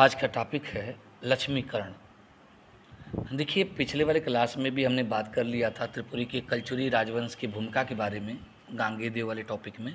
आज का टॉपिक है लक्ष्मीकरण देखिए पिछले वाले क्लास में भी हमने बात कर लिया था त्रिपुरी के कल्चुरी राजवंश की भूमिका के बारे में गांगे देव वाले टॉपिक में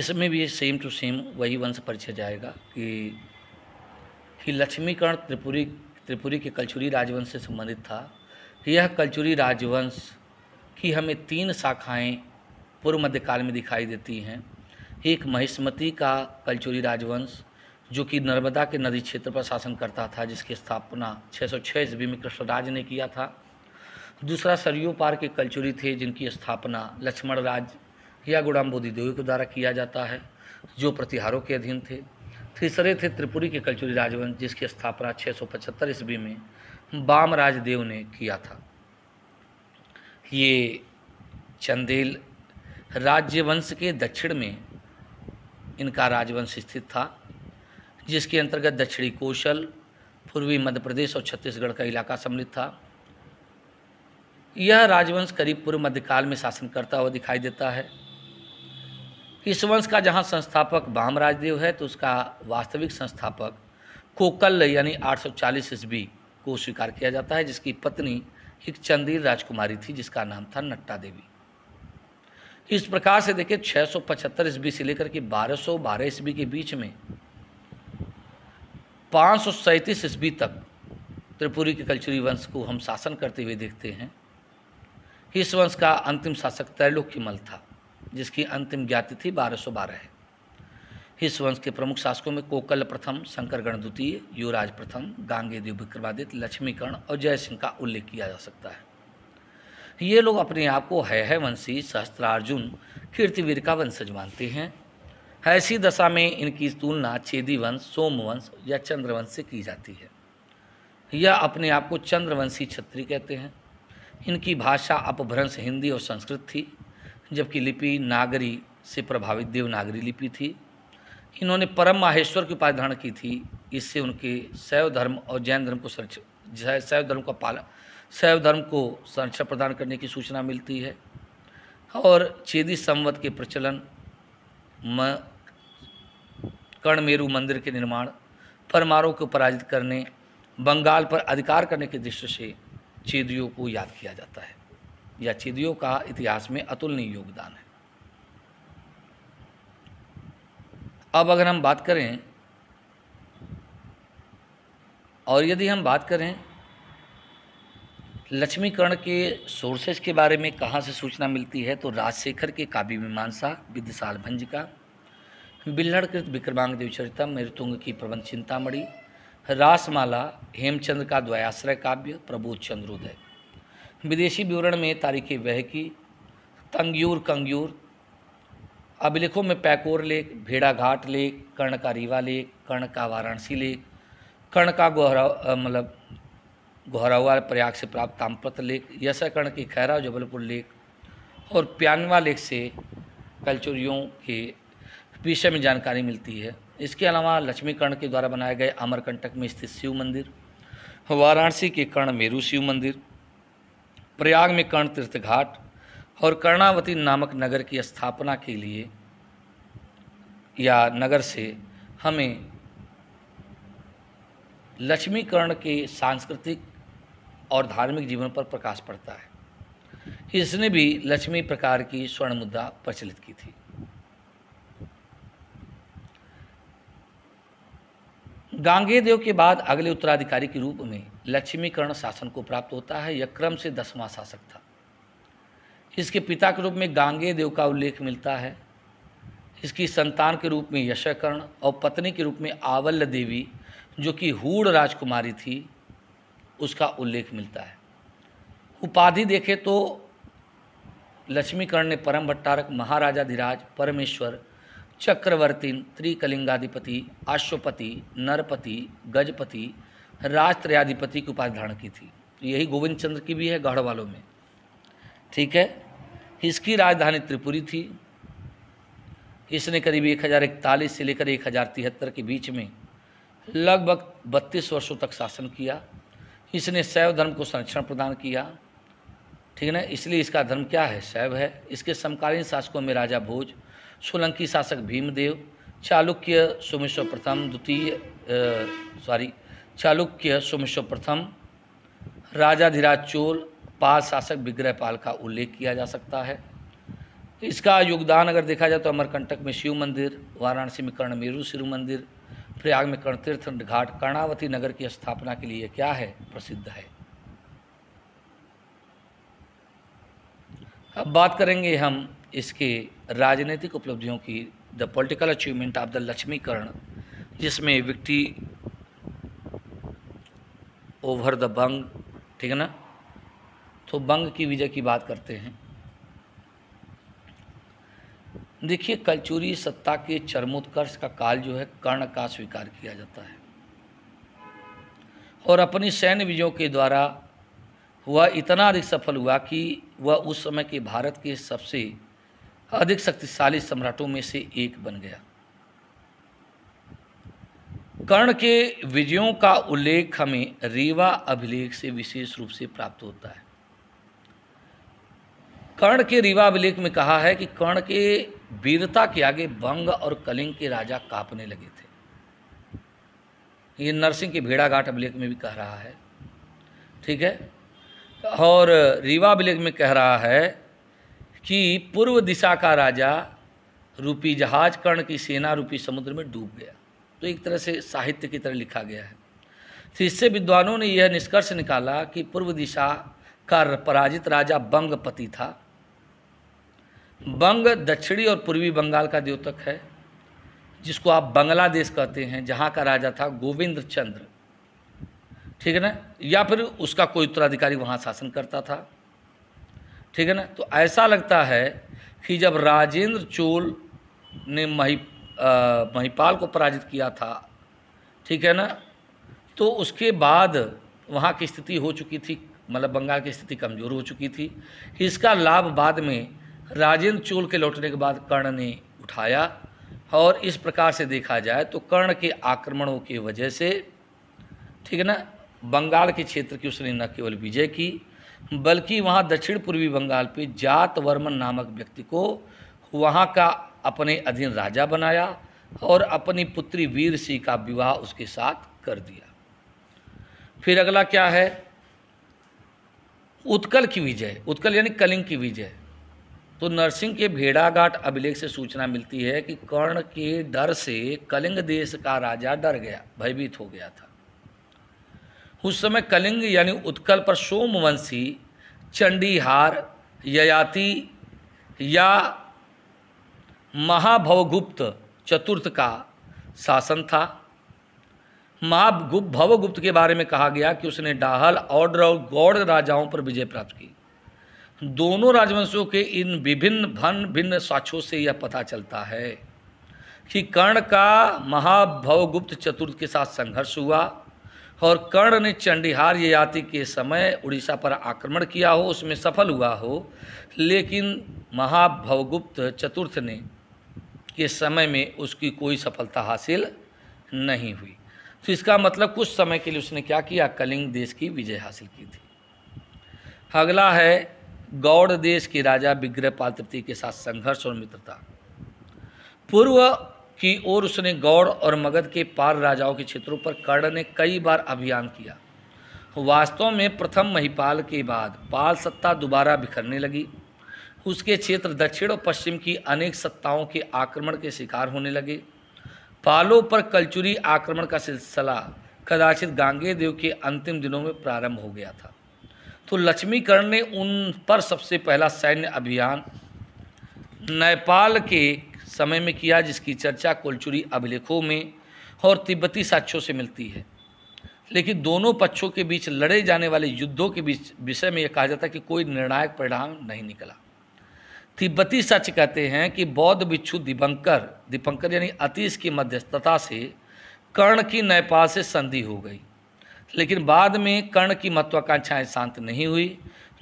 इसमें भी सेम टू सेम वही वंश परिचय जाएगा कि कि लक्ष्मीकरण त्रिपुरी त्रिपुरी के कल्चुरी राजवंश से संबंधित था यह कल्चुरी राजवंश की हमें तीन शाखाएँ पूर्व मध्यकाल में दिखाई देती हैं एक महिष्मती का कल्चुरी राजवंश जो कि नर्मदा के नदी क्षेत्र पर शासन करता था जिसकी स्थापना 606 ईस्वी में कृष्णराज ने किया था दूसरा सरयू पार के कलचुरी थे जिनकी स्थापना लक्ष्मण राज या गुड़ाम्बोदी देवी के द्वारा किया जाता है जो प्रतिहारों के अधीन थे तीसरे थे त्रिपुरी के कलचुरी राजवंश जिसकी स्थापना छः पचहत्तर ईस्वी में बाम राजदेव ने किया था ये चंदेल राज्यवंश के दक्षिण में इनका राजवंश स्थित था जिसके अंतर्गत दक्षिणी कौशल पूर्वी मध्य प्रदेश और छत्तीसगढ़ का इलाका सम्मिलित था यह राजवंश करीब पूर्व मध्यकाल में शासन करता हुआ दिखाई देता है इस वंश का जहाँ संस्थापक बाम राजदेव है तो उसका वास्तविक संस्थापक कोकल यानी 840 ईस्वी को स्वीकार किया जाता है जिसकी पत्नी एक चंदीर राजकुमारी थी जिसका नाम था नट्टा देवी इस प्रकार से देखें 675 ईस्वी से लेकर के 1212 ईस्वी के बीच में पाँच सौ सैंतीस ईस्वी तक त्रिपुरी के कल्चुरी वंश को हम शासन करते हुए देखते हैं इस वंश का अंतिम शासक मल था जिसकी अंतिम ज्ञाति थी बारह सौ बारह है इस वंश के प्रमुख शासकों में कोकल प्रथम शंकरगण द्वितीय युवराज प्रथम गांगे देव विक्रमादित्य लक्ष्मीकर्ण और जय सिंह का उल्लेख किया जा सकता है ये लोग अपने आप को है है वंशी सहस्त्रार्जुन कीर्तिवीर का वंशज मानते हैं ऐसी दशा में इनकी तुलना छेदी वंश सोमवंश या चंद्रवंश से की जाती है यह अपने आप को चंद्रवंशी छत्री कहते हैं इनकी भाषा अपभ्रंश हिंदी और संस्कृत थी जबकि लिपि नागरी से प्रभावित देवनागरी लिपि थी इन्होंने परम माहेश्वर की उपाधि धारण की थी इससे उनके शैव धर्म और जैन धर्म को संरक्षण शैव धर्म का पालन शैव धर्म को संरक्षण प्रदान करने की सूचना मिलती है और चेदी संवत के प्रचलन कर्णमेरु मंदिर के निर्माण परमारों को पराजित करने बंगाल पर अधिकार करने की दृष्टि से चेदियों को याद किया जाता है या चेदियों का इतिहास में अतुलनीय योगदान है अब अगर हम बात करें और यदि हम बात करें लक्ष्मीकर्ण के सोर्सेज के बारे में कहाँ से सूचना मिलती है तो राजशेखर के काव्य मीमांसा विद्यसाल भंज का बिल्लकृत विक्रमांग चरितम मृतुंग की प्रबंध चिंतामणि रासमाला हेमचंद का द्वयाश्रय काव्य प्रबोध चंद्रोदय विदेशी विवरण में तारीख वह की तंग्यूर कंग्यूर अभिलेखों में पैकोर लेख भेड़ाघाट लेख कर्ण का रीवा लेख कर्ण का वाराणसी लेख कर्ण का गोहरा मतलब गोहरावा प्रयाग से प्राप्त तामपत्र लेख कर्ण की खैरा जबलपुर लेख और प्यानवा लेख से कलचुरियों के विषय में जानकारी मिलती है इसके अलावा लक्ष्मीकर्ण के द्वारा बनाए गए अमरकंटक में स्थित शिव मंदिर वाराणसी के कर्ण मेरू शिव मंदिर प्रयाग में कर्ण तीर्थ घाट और कर्णावती नामक नगर की स्थापना के लिए या नगर से हमें लक्ष्मीकर्ण के सांस्कृतिक और धार्मिक जीवन पर प्रकाश पड़ता है इसने भी लक्ष्मी प्रकार की स्वर्ण मुद्रा प्रचलित की थी गांगे देव के बाद अगले उत्तराधिकारी के रूप में लक्ष्मीकरण शासन को प्राप्त होता है यह क्रम से दसवां शासक था इसके पिता के रूप में गांगे देव का उल्लेख मिलता है इसकी संतान के रूप में यशकर्ण और पत्नी के रूप में आवल्य देवी जो कि हूड़ राजकुमारी थी उसका उल्लेख मिलता है उपाधि देखें तो लक्ष्मीकरण ने परम भट्टारक महाराजा धीराज परमेश्वर चक्रवर्ती त्रिकलिंगाधिपति अश्वपति नरपति गजपति राष्ट्रयाधिपति की उपाधि धारण की थी यही गोविंद चंद्र की भी है गढ़ वालों में ठीक है इसकी राजधानी त्रिपुरी थी इसने करीब एक हज़ार इकतालीस से लेकर एक हज़ार तिहत्तर के बीच में लगभग बत्तीस वर्षों तक शासन किया इसने शैव धर्म को संरक्षण प्रदान किया ठीक है ना इसलिए इसका धर्म क्या है शैव है इसके समकालीन शासकों में राजा भोज सोलंकी शासक भीमदेव चालुक्य सोमेश्वर प्रथम द्वितीय सॉरी चालुक्य सोमेश्वर प्रथम राजाधिराज चोल पाल शासक विग्रहपाल का उल्लेख किया जा सकता है इसका योगदान अगर देखा जाए तो अमरकंटक में शिव मंदिर वाराणसी में कर्णमेरु शिव मंदिर प्रयाग में कर्णतीर्थ घाट कर्णावती नगर की स्थापना के लिए क्या है प्रसिद्ध है अब बात करेंगे हम इसके राजनीतिक उपलब्धियों की the political achievement of the लक्ष्मीकरण जिसमें विक्टी ओवर द बंग ठीक है ना तो बंग की विजय की बात करते हैं देखिए कलचूरी सत्ता के चरमोत्कर्ष का काल जो है कर्ण का स्वीकार किया जाता है और अपनी सैन्य विजयों के द्वारा वह इतना अधिक सफल हुआ कि वह उस समय के भारत के सबसे अधिक शक्तिशाली सम्राटों में से एक बन गया कर्ण के विजयों का उल्लेख हमें रीवा अभिलेख से विशेष रूप से प्राप्त होता है कर्ण के रीवा अभिलेख में कहा है कि कर्ण के वीरता के आगे बंग और कलिंग के राजा कांपने लगे थे ये नरसिंह के भेड़ाघाट अभिलेख में भी कह रहा है ठीक है और रीवा अभिलेख में कह रहा है कि पूर्व दिशा का राजा रूपी जहाज कर्ण की सेना रूपी समुद्र में डूब गया तो एक तरह से साहित्य की तरह लिखा गया है तो इससे विद्वानों ने यह निष्कर्ष निकाला कि पूर्व दिशा का पराजित राजा बंगपति था बंग दक्षिणी और पूर्वी बंगाल का द्योतक है जिसको आप बांग्लादेश कहते हैं जहाँ का राजा था गोविंद चंद्र ठीक है ना या फिर उसका कोई उत्तराधिकारी वहाँ शासन करता था ठीक है ना तो ऐसा लगता है कि जब राजेंद्र चोल ने मही महिपाल को पराजित किया था ठीक है ना तो उसके बाद वहाँ की स्थिति हो चुकी थी मतलब बंगाल की स्थिति कमज़ोर हो चुकी थी इसका लाभ बाद में राजेंद्र चोल के लौटने के बाद कर्ण ने उठाया और इस प्रकार से देखा जाए तो कर्ण के आक्रमणों की वजह से ठीक है ना बंगाल के क्षेत्र की उसने न केवल विजय की बल्कि वहाँ दक्षिण पूर्वी बंगाल पे जात वर्मन नामक व्यक्ति को वहाँ का अपने अधीन राजा बनाया और अपनी पुत्री वीर सिंह का विवाह उसके साथ कर दिया फिर अगला क्या है उत्कल की विजय उत्कल यानी कलिंग की विजय तो नरसिंह के भेड़ाघाट अभिलेख से सूचना मिलती है कि कर्ण के डर से कलिंग देश का राजा डर गया भयभीत हो गया था उस समय कलिंग यानी उत्कल पर सोमवंशी चंडीहार ययाति या महाभवगुप्त चतुर्थ का शासन था महागुप्त भवगुप्त के बारे में कहा गया कि उसने डाहल और गौड़ राजाओं पर विजय प्राप्त की दोनों राजवंशों के इन विभिन्न भन भिन्न साक्षों से यह पता चलता है कि कर्ण का महाभवगुप्त चतुर्थ के साथ संघर्ष हुआ और कर्ण ने चंडीहार ययाति के समय उड़ीसा पर आक्रमण किया हो उसमें सफल हुआ हो लेकिन महाभवगुप्त चतुर्थ ने के समय में उसकी कोई सफलता हासिल नहीं हुई तो इसका मतलब कुछ समय के लिए उसने क्या किया कलिंग देश की विजय हासिल की थी अगला है गौड़ देश के राजा पाल तृतीय के साथ संघर्ष और मित्रता पूर्व की ओर उसने गौड़ और मगध के पार राजाओं के क्षेत्रों पर कर्ण ने कई बार अभियान किया वास्तव में प्रथम महिपाल के बाद पाल सत्ता दोबारा बिखरने लगी उसके क्षेत्र दक्षिण और पश्चिम की अनेक सत्ताओं के आक्रमण के शिकार होने लगे पालों पर कलचुरी आक्रमण का सिलसिला कदाचित गांगे देव के अंतिम दिनों में प्रारंभ हो गया था तो लक्ष्मीकर्ण ने उन पर सबसे पहला सैन्य अभियान नेपाल के समय में किया जिसकी चर्चा कोलचुरी अभिलेखों में और तिब्बती साक्ष्यों से मिलती है लेकिन दोनों पक्षों के बीच लड़े जाने वाले युद्धों के बीच विषय में यह कहा जाता है कि कोई निर्णायक परिणाम नहीं निकला तिब्बती सच कहते हैं कि बौद्ध बिच्छू दिपंकर दीपंकर यानी अतीश की मध्यस्थता से कर्ण की नयपाल से संधि हो गई लेकिन बाद में कर्ण की महत्वाकांक्षाएं शांत नहीं हुई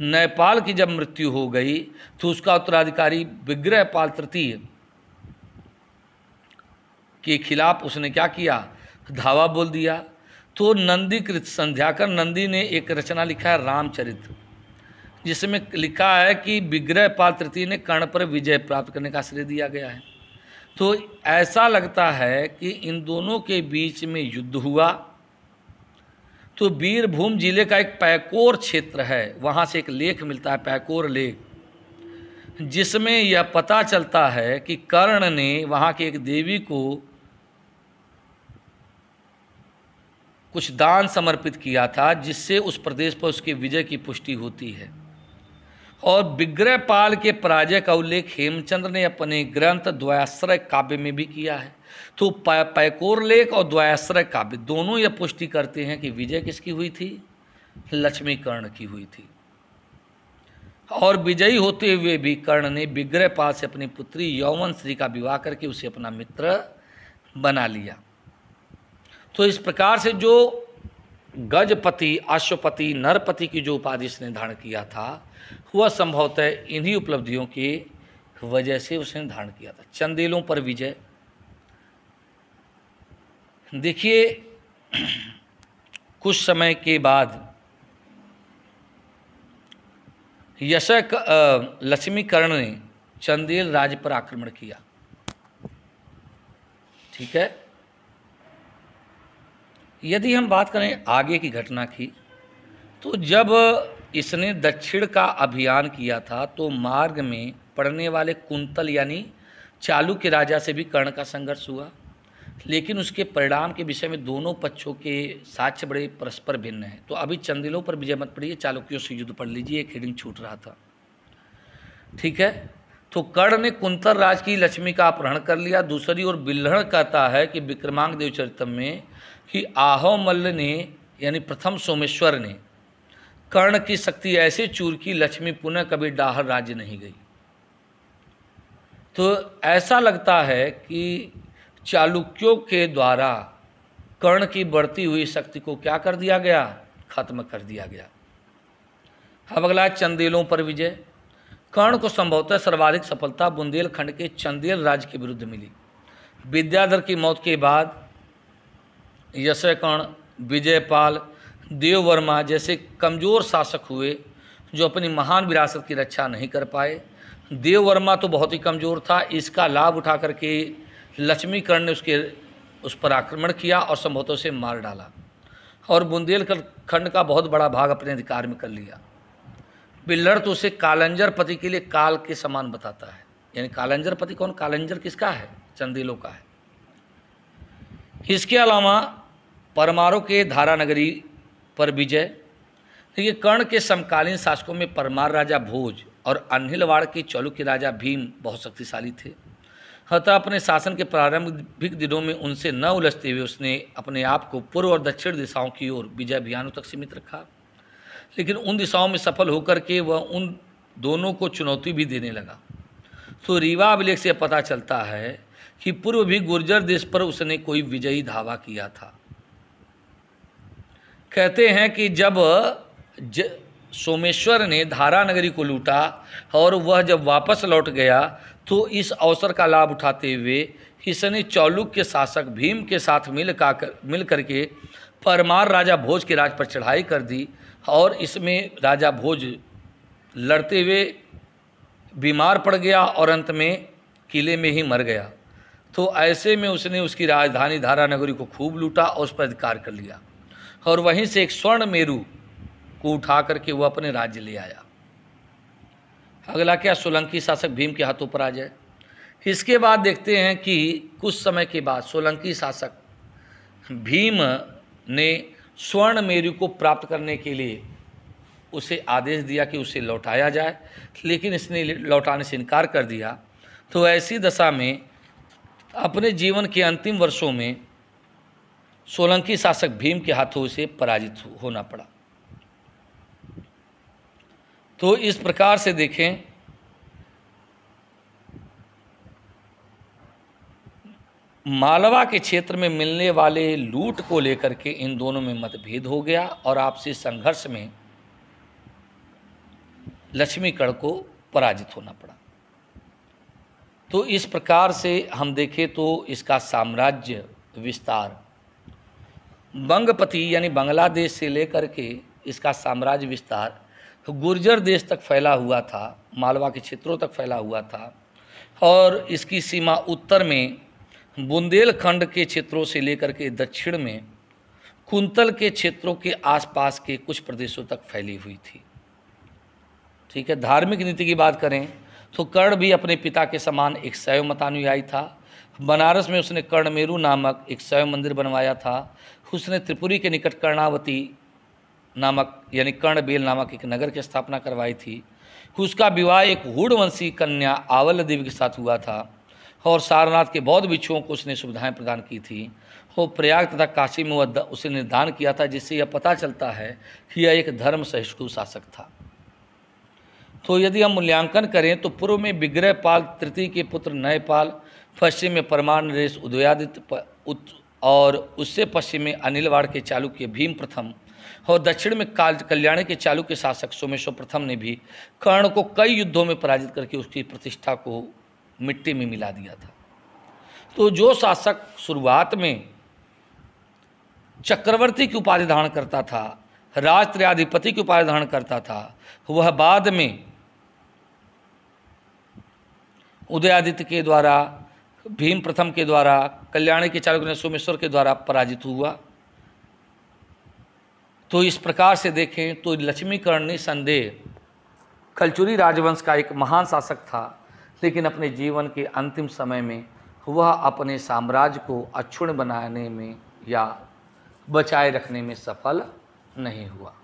नयपाल की जब मृत्यु हो गई तो उसका उत्तराधिकारी विग्रहपाल तृतीय के खिलाफ उसने क्या किया धावा बोल दिया तो नंदीकृत संध्याकर नंदी ने एक रचना लिखा है रामचरित्र जिसमें लिखा है कि विग्रह पाल तृतीय ने कर्ण पर विजय प्राप्त करने का श्रेय दिया गया है तो ऐसा लगता है कि इन दोनों के बीच में युद्ध हुआ तो वीरभूम जिले का एक पैकोर क्षेत्र है वहाँ से एक लेख मिलता है पैकोर लेख जिसमें यह पता चलता है कि कर्ण ने वहाँ की एक देवी को कुछ दान समर्पित किया था जिससे उस प्रदेश पर उसके विजय की पुष्टि होती है और विग्रहपाल के पराजय का उल्लेख हेमचंद्र ने अपने ग्रंथ द्वयाश्रय काव्य में भी किया है तो पैकोर लेख और द्वयाश्रय काव्य दोनों यह पुष्टि करते हैं कि विजय किसकी हुई थी लक्ष्मी कर्ण की हुई थी और विजयी होते हुए भी कर्ण ने विग्रहपाल से अपनी पुत्री यौवन श्री का विवाह करके उसे अपना मित्र बना लिया तो इस प्रकार से जो गजपति अश्वपति नरपति की जो उपाधि उसने धारण किया था वह संभवतः इन्हीं उपलब्धियों की वजह से उसने धारण किया था चंदेलों पर विजय देखिए कुछ समय के बाद यश लक्ष्मीकरण ने चंदेल राज्य पर आक्रमण किया ठीक है यदि हम बात करें आगे की घटना की तो जब इसने दक्षिण का अभियान किया था तो मार्ग में पड़ने वाले कुंतल यानी चालू के राजा से भी कर्ण का संघर्ष हुआ लेकिन उसके परिणाम के विषय में दोनों पक्षों के साक्ष्य बड़े परस्पर भिन्न हैं तो अभी चंदिलों पर विजय मत पड़िए चालुक्यों से युद्ध पढ़ लीजिए एक हेडिंग छूट रहा था ठीक है तो कर्ण ने कुंतल राज की लक्ष्मी का अपहरण कर लिया दूसरी ओर बिल्हण कहता है कि विक्रमांग देवचरितम में कि आहो मल्ल ने यानी प्रथम सोमेश्वर ने कर्ण की शक्ति ऐसे चूर की लक्ष्मी पुनः कभी डाहर राज्य नहीं गई तो ऐसा लगता है कि चालुक्यों के द्वारा कर्ण की बढ़ती हुई शक्ति को क्या कर दिया गया खत्म कर दिया गया अब अगला चंदेलों पर विजय कर्ण को संभवतः सर्वाधिक सफलता बुंदेलखंड के चंदेल राज्य के विरुद्ध मिली विद्याधर की मौत के बाद यशकर्ण विजयपाल देववर्मा जैसे कमज़ोर शासक हुए जो अपनी महान विरासत की रक्षा नहीं कर पाए देववर्मा तो बहुत ही कमज़ोर था इसका लाभ उठा करके लक्ष्मीकर्ण ने उसके उस पर आक्रमण किया और संभवतः से मार डाला और बुंदेलखंड का बहुत बड़ा भाग अपने अधिकार में कर लिया बिल्लर तो उसे कालंजर पति के लिए काल के समान बताता है यानी कालंजर पति कौन कालंजर किसका है चंदेलों का है इसके अलावा परमारों के धारा नगरी पर विजय देखिए कर्ण के समकालीन शासकों में परमार राजा भोज और अनिलवाड़ के चौलुक्य राजा भीम बहुत शक्तिशाली थे अतः अपने शासन के प्रारंभिक दिनों में उनसे न उलझते हुए उसने अपने आप को पूर्व और दक्षिण दिशाओं की ओर विजय अभियानों तक सीमित रखा लेकिन उन दिशाओं में सफल होकर के वह उन दोनों को चुनौती भी देने लगा तो रीवा अभिलेख से पता चलता है कि पूर्व भी गुर्जर देश पर उसने कोई विजयी धावा किया था कहते हैं कि जब ज, सोमेश्वर ने धारा नगरी को लूटा और वह जब वापस लौट गया तो इस अवसर का लाभ उठाते हुए इसने चौलुक के शासक भीम के साथ मिल का कर, मिल करके परमार राजा भोज के राज पर चढ़ाई कर दी और इसमें राजा भोज लड़ते हुए बीमार पड़ गया और अंत में किले में ही मर गया तो ऐसे में उसने उसकी राजधानी धारा नगरी को खूब लूटा और उस पर अधिकार कर लिया और वहीं से एक स्वर्ण मेरु को उठा करके वह अपने राज्य ले आया अगला क्या सोलंकी शासक भीम के हाथों पर आ जाए इसके बाद देखते हैं कि कुछ समय के बाद सोलंकी शासक भीम ने स्वर्ण मेरु को प्राप्त करने के लिए उसे आदेश दिया कि उसे लौटाया जाए लेकिन इसने लौटाने से इनकार कर दिया तो ऐसी दशा में अपने जीवन के अंतिम वर्षों में सोलंकी शासक भीम के हाथों से पराजित होना पड़ा तो इस प्रकार से देखें मालवा के क्षेत्र में मिलने वाले लूट को लेकर के इन दोनों में मतभेद हो गया और आपसी संघर्ष में लक्ष्मीकण को पराजित होना पड़ा तो इस प्रकार से हम देखें तो इसका साम्राज्य विस्तार बंगपति यानी बांग्लादेश से लेकर के इसका साम्राज्य विस्तार तो गुर्जर देश तक फैला हुआ था मालवा के क्षेत्रों तक फैला हुआ था और इसकी सीमा उत्तर में बुंदेलखंड के क्षेत्रों से लेकर के दक्षिण में कुंतल के क्षेत्रों के आसपास के कुछ प्रदेशों तक फैली हुई थी ठीक है धार्मिक नीति की बात करें तो कर्ण भी अपने पिता के समान एक शैव मतानुयायी था बनारस में उसने कर्णमेरु नामक एक शैव मंदिर बनवाया था उसने त्रिपुरी के निकट कर्णावती नामक यानी कर्णबेल नामक एक नगर की स्थापना करवाई थी उसका विवाह एक हुडवंशी कन्या आवल देवी के साथ हुआ था और सारनाथ के बौद्ध बिच्छुओं को उसने सुविधाएं प्रदान की थी और प्रयाग तथा काशी में वह उसे निर्धारण किया था जिससे यह पता चलता है कि यह एक धर्म सहिष्णु शासक था तो यदि हम मूल्यांकन करें तो पूर्व में विग्रहपाल तृतीय के पुत्र नयपाल पश्चिम में परमानरेश उदयादित्य और उससे पश्चिम में अनिलवाड़ के चालुक्य भीम प्रथम और दक्षिण में काल कल्याण के चालू के शासक सोमेश्वर प्रथम ने भी कर्ण को कई युद्धों में पराजित करके उसकी प्रतिष्ठा को मिट्टी में मिला दिया था तो जो शासक शुरुआत में चक्रवर्ती की उपाधि धारण करता था राजत्रधिपति की उपाधि धारण करता था वह बाद में उदयादित्य के द्वारा भीम प्रथम के द्वारा कल्याणी के चालुक्य ने सोमेश्वर के द्वारा पराजित हुआ तो इस प्रकार से देखें तो लक्ष्मीकर्ण निसंदेह कलचुरी राजवंश का एक महान शासक था लेकिन अपने जीवन के अंतिम समय में वह अपने साम्राज्य को अक्षुण बनाने में या बचाए रखने में सफल नहीं हुआ